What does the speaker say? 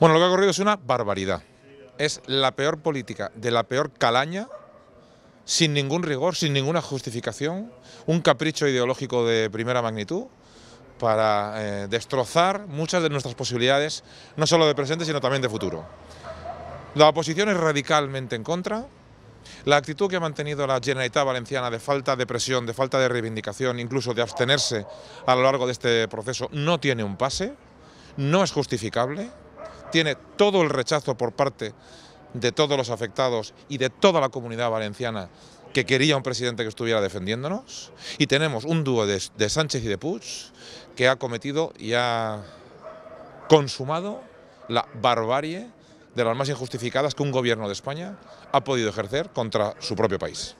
Bueno, lo que ha ocurrido es una barbaridad. Es la peor política de la peor calaña, sin ningún rigor, sin ninguna justificación, un capricho ideológico de primera magnitud para eh, destrozar muchas de nuestras posibilidades, no solo de presente, sino también de futuro. La oposición es radicalmente en contra. La actitud que ha mantenido la Generalitat Valenciana de falta de presión, de falta de reivindicación, incluso de abstenerse a lo largo de este proceso, no tiene un pase, no es justificable, tiene todo el rechazo por parte de todos los afectados y de toda la comunidad valenciana que quería un presidente que estuviera defendiéndonos. Y tenemos un dúo de, Sánchez y de Puig que ha cometido y ha consumado la barbarie de las más injustificadas que un gobierno de España ha podido ejercer contra su propio país.